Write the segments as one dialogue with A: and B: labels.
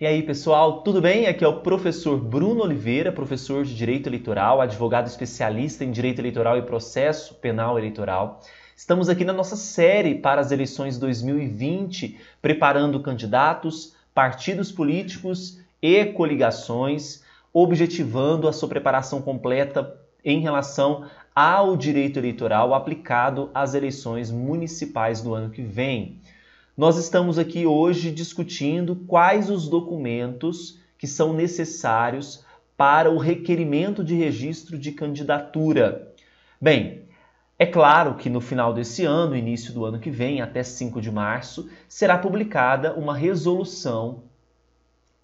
A: E aí, pessoal, tudo bem? Aqui é o professor Bruno Oliveira, professor de Direito Eleitoral, advogado especialista em Direito Eleitoral e Processo Penal Eleitoral. Estamos aqui na nossa série para as eleições 2020, preparando candidatos, partidos políticos e coligações, objetivando a sua preparação completa em relação ao direito eleitoral aplicado às eleições municipais do ano que vem. Nós estamos aqui hoje discutindo quais os documentos que são necessários para o requerimento de registro de candidatura. Bem, é claro que no final desse ano, início do ano que vem, até 5 de março, será publicada uma resolução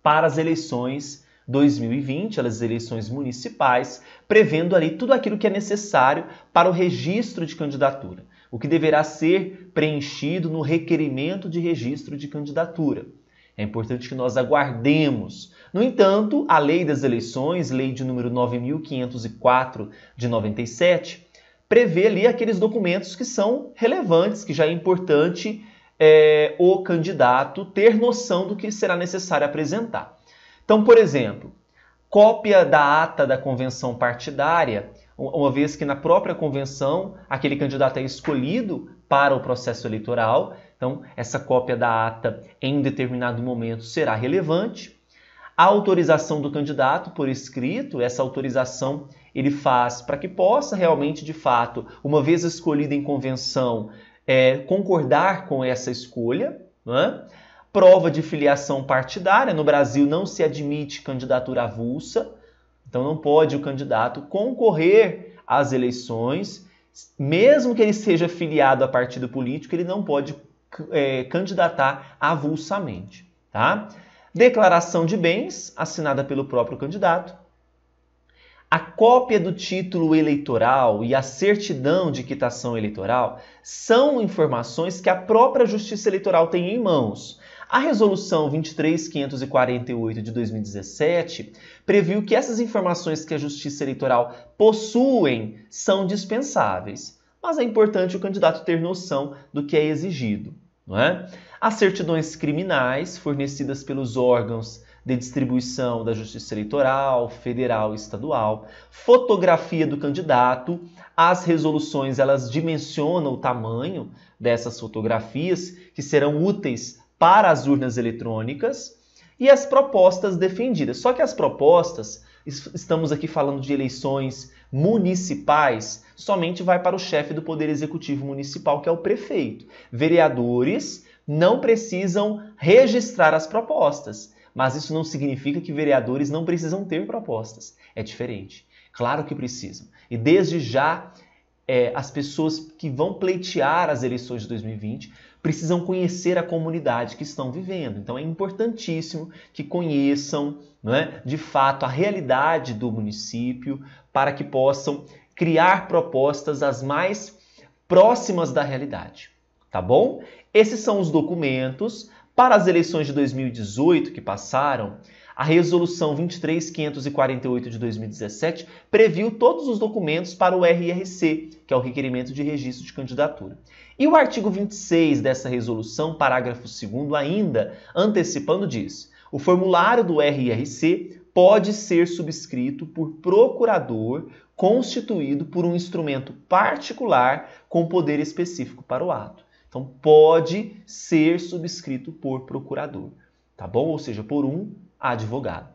A: para as eleições 2020, as eleições municipais, prevendo ali tudo aquilo que é necessário para o registro de candidatura o que deverá ser preenchido no requerimento de registro de candidatura. É importante que nós aguardemos. No entanto, a Lei das Eleições, Lei de número 9504 de 97, prevê ali aqueles documentos que são relevantes, que já é importante é, o candidato ter noção do que será necessário apresentar. Então, por exemplo, cópia da ata da convenção partidária, uma vez que na própria convenção aquele candidato é escolhido para o processo eleitoral, então essa cópia da ata em um determinado momento será relevante. A autorização do candidato por escrito, essa autorização ele faz para que possa realmente, de fato, uma vez escolhido em convenção, é, concordar com essa escolha. Não é? prova de filiação partidária. No Brasil não se admite candidatura avulsa, então não pode o candidato concorrer às eleições, mesmo que ele seja filiado a partido político, ele não pode é, candidatar avulsamente. Tá? Declaração de bens assinada pelo próprio candidato. A cópia do título eleitoral e a certidão de quitação eleitoral são informações que a própria Justiça Eleitoral tem em mãos. A resolução 23548 de 2017 previu que essas informações que a Justiça Eleitoral possuem são dispensáveis, mas é importante o candidato ter noção do que é exigido, não é? As certidões criminais fornecidas pelos órgãos de distribuição da Justiça Eleitoral, federal e estadual, fotografia do candidato. As resoluções elas dimensionam o tamanho dessas fotografias que serão úteis para as urnas eletrônicas e as propostas defendidas. Só que as propostas, estamos aqui falando de eleições municipais, somente vai para o chefe do Poder Executivo Municipal, que é o prefeito. Vereadores não precisam registrar as propostas, mas isso não significa que vereadores não precisam ter propostas. É diferente. Claro que precisam. E desde já é, as pessoas que vão pleitear as eleições de 2020 precisam conhecer a comunidade que estão vivendo. Então é importantíssimo que conheçam, é, de fato, a realidade do município para que possam criar propostas as mais próximas da realidade. Tá bom? Esses são os documentos. Para as eleições de 2018 que passaram, a Resolução 23548 de 2017 previu todos os documentos para o RRC, que é o requerimento de registro de candidatura. E o artigo 26 dessa resolução, parágrafo 2 ainda, antecipando diz: "O formulário do RRC pode ser subscrito por procurador constituído por um instrumento particular com poder específico para o ato." Então pode ser subscrito por procurador, tá bom? Ou seja, por um advogado.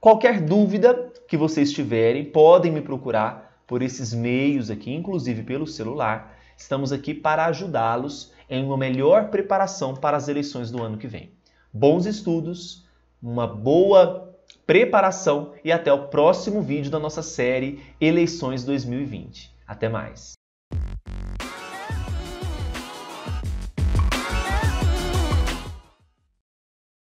A: Qualquer dúvida que vocês tiverem, podem me procurar por esses meios aqui, inclusive pelo celular. Estamos aqui para ajudá-los em uma melhor preparação para as eleições do ano que vem. Bons estudos, uma boa preparação e até o próximo vídeo da nossa série Eleições 2020. Até mais!